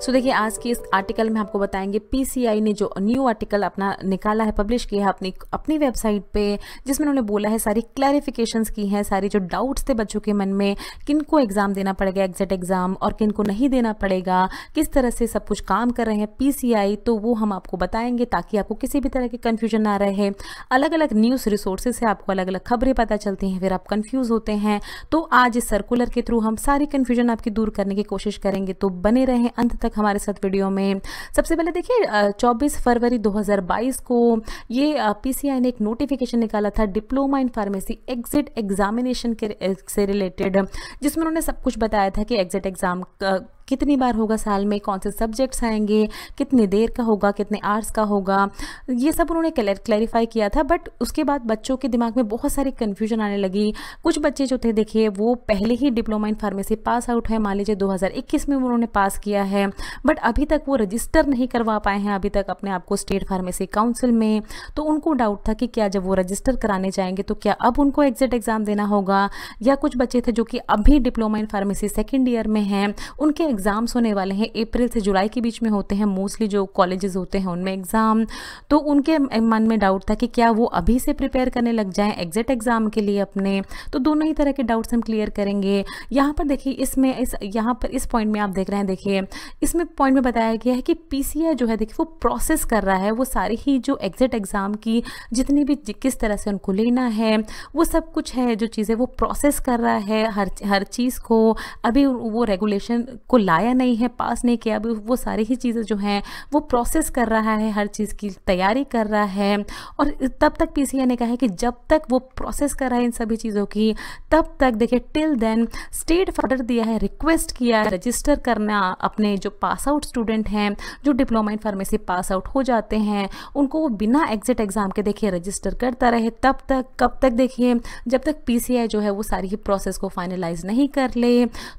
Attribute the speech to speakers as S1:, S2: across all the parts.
S1: सो देखिए आज के इस आर्टिकल में आपको बताएंगे पीसीआई ने जो न्यू आर्टिकल अपना निकाला है पब्लिश किया है अपनी अपनी वेबसाइट पे जिसमें उन्होंने बोला है सारी क्लैरिफिकेशंस की हैं सारी जो डाउट्स थे बच्चों के मन में किन को एग्ज़ाम देना पड़ेगा एग्जैक्ट एग्ज़ाम और किन को नहीं देना पड़ेगा किस तरह से सब कुछ काम कर रहे हैं पी तो वो हम आपको बताएंगे ताकि आपको किसी भी तरह के कन्फ्यूजन ना रहे अलग अलग न्यूज़ रिसोर्सेज से आपको अलग अलग खबरें पता चलती हैं फिर आप कन्फ्यूज़ होते हैं तो आज इस सर्कुलर के थ्रू हम सारी कन्फ्यूजन आपकी दूर करने की कोशिश करेंगे तो बने रहें अंत तक हमारे साथ वीडियो में सबसे पहले देखिए चौबीस फरवरी 2022 को ये पीसीआई ने एक नोटिफिकेशन निकाला था diploma in pharmacy exit examination के से रिलेटेड जिसमें उन्होंने सब कुछ बताया था कि एग्जिट एग्ज़ाम कितनी बार होगा साल में कौन से सब्जेक्ट्स आएंगे कितने देर का होगा कितने आर्ट्स का होगा ये सब उन्होंने क्लैरिफाई किया था बट उसके बाद बच्चों के दिमाग में बहुत सारी कन्फ्यूजन आने लगी कुछ बच्चे जो थे देखिए वो पहले ही diploma in pharmacy pass out है मान लीजिए दो में उन्होंने पास किया है बट अभी तक वो रजिस्टर नहीं करवा पाए हैं अभी तक अपने आप को स्टेट फार्मेसी काउंसिल में तो उनको डाउट था कि क्या जब वो रजिस्टर कराने जाएंगे तो क्या अब उनको एग्जिट एग्ज़ाम देना होगा या कुछ बच्चे थे जो कि अभी diploma in pharmacy second year में हैं उनके एग्ज़ाम्स होने वाले हैं अप्रैल से जुलाई के बीच में होते हैं मोस्टली जो कॉलेजेस होते हैं उनमें एग्ज़ाम तो उनके मन में डाउट था कि क्या वो अभी से प्रिपेयर करने लग जाएँ एग्जैक्ट एग्ज़ाम के लिए अपने तो दोनों ही तरह के डाउट्स हम क्लियर करेंगे यहाँ पर देखिए इसमें इस यहाँ पर इस पॉइंट में आप देख रहे हैं देखिए इसमें पॉइंट में बताया गया है कि पी जो है देखिए वो प्रोसेस कर रहा है वो सारी ही जो एग्जैक्ट एग्ज़ाम की जितनी भी किस तरह से उनको लेना है वो सब कुछ है जो चीज़ें वो प्रोसेस कर रहा है हर हर चीज़ को अभी वो रेगुलेशन को लाया नहीं है पास नहीं किया अभी वो सारी ही चीज़ें जो हैं वो प्रोसेस कर रहा है हर चीज़ की तैयारी कर रहा है और तब तक पी ने कहा है कि जब तक वो प्रोसेस कर रहा है इन सभी चीज़ों की तब तक देखिए टिल देन स्टेट फर्डर दिया है रिक्वेस्ट किया है रजिस्टर करना अपने जो पास आउट स्टूडेंट हैं जो diploma in pharmacy pass out हो जाते हैं उनको वो बिना एग्जिट एग्ज़ाम के देखिए रजिस्टर करता रहे तब तक कब तक देखिए जब तक पी जो है वो सारी ही प्रोसेस को फाइनलाइज नहीं कर ले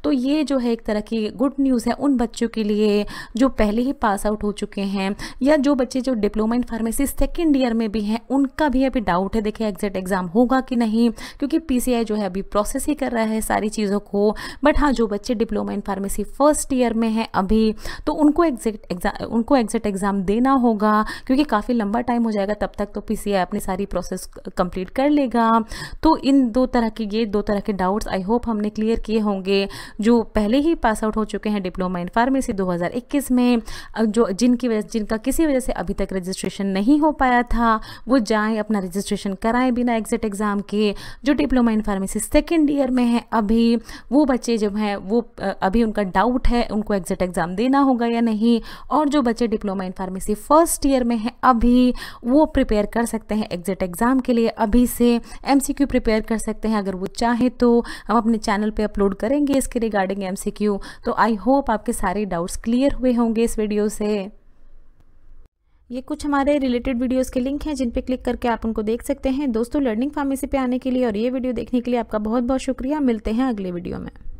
S1: तो ये जो है एक तरह की गुड गुड न्यूज़ है उन बच्चों के लिए जो पहले ही पास आउट हो चुके हैं या जो बच्चे जो diploma in pharmacy second year में भी हैं उनका भी अभी डाउट है देखिए एग्जैक्ट एग्ज़ाम होगा कि नहीं क्योंकि पी जो है अभी प्रोसेस ही कर रहा है सारी चीज़ों को बट हाँ जो बच्चे diploma in pharmacy first year में हैं अभी तो उनको एग्जैक्ट एग्जाम उनको एग्जैक्ट एग्ज़ाम देना होगा क्योंकि काफ़ी लंबा टाइम हो जाएगा तब तक तो पी अपनी सारी प्रोसेस कंप्लीट कर लेगा तो इन दो तरह के ये दो तरह के डाउट्स आई होप हमने क्लियर किए होंगे जो पहले ही पास आउट हो चुके चुके हैं डिप्लोमा इन फार्मेसी 2021 में जो जिनकी वजह जिनका किसी वजह से अभी तक रजिस्ट्रेशन नहीं हो पाया था वो जाएं अपना रजिस्ट्रेशन कराएं बिना एग्जिट एग्ज़ाम के जो diploma in pharmacy second year में है अभी वो बच्चे जब हैं वो अभी उनका डाउट है उनको एग्जिट एग्ज़ाम देना होगा या नहीं और जो बच्चे diploma in pharmacy first year में हैं अभी वो प्रिपेयर कर सकते हैं एग्जिट एग्ज़ाम के लिए अभी से एम प्रिपेयर कर सकते हैं अगर वो चाहें तो हम अपने चैनल पर अपलोड करेंगे इसके रिगार्डिंग एम तो आई आई होप आपके सारे डाउट्स क्लियर हुए होंगे इस वीडियो से ये कुछ हमारे रिलेटेड वीडियोस के लिंक हैं जिन पे क्लिक करके आप उनको देख सकते हैं दोस्तों लर्निंग फार्मेसी पे आने के लिए और ये वीडियो देखने के लिए आपका बहुत बहुत शुक्रिया मिलते हैं अगले वीडियो में